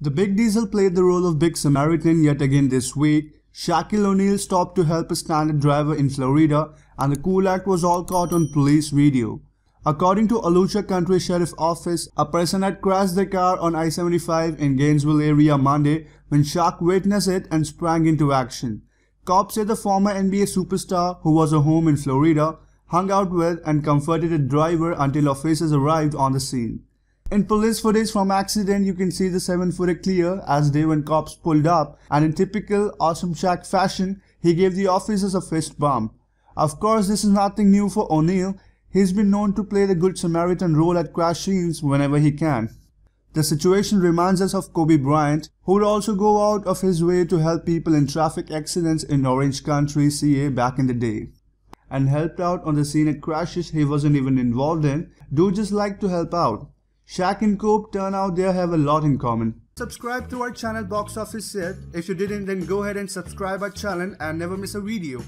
The Big Diesel played the role of Big Samaritan yet again this week. Shaquille O'Neal stopped to help a stranded driver in Florida and the cool act was all caught on police video. According to Alachua County Sheriff Office, a person had crashed their car on I-75 in Gainesville area Monday when Shaq witnessed it and sprang into action. Cops say the former NBA superstar, who was at home in Florida, hung out with and comforted the driver until officers arrived on the scene. In police footage from accident, you can see the 7 footer clear as day when cops pulled up and in typical Awesome Shack fashion, he gave the officers a fist bump. Of course, this is nothing new for O'Neill. He's been known to play the Good Samaritan role at crash scenes whenever he can. The situation reminds us of Kobe Bryant, who would also go out of his way to help people in traffic accidents in Orange County, CA back in the day and helped out on the scene at crashes he wasn't even involved in, do just like to help out. Shaq and Cope turn out they have a lot in common. Subscribe to our channel Box Office Set. If you didn't then go ahead and subscribe our channel and never miss a video.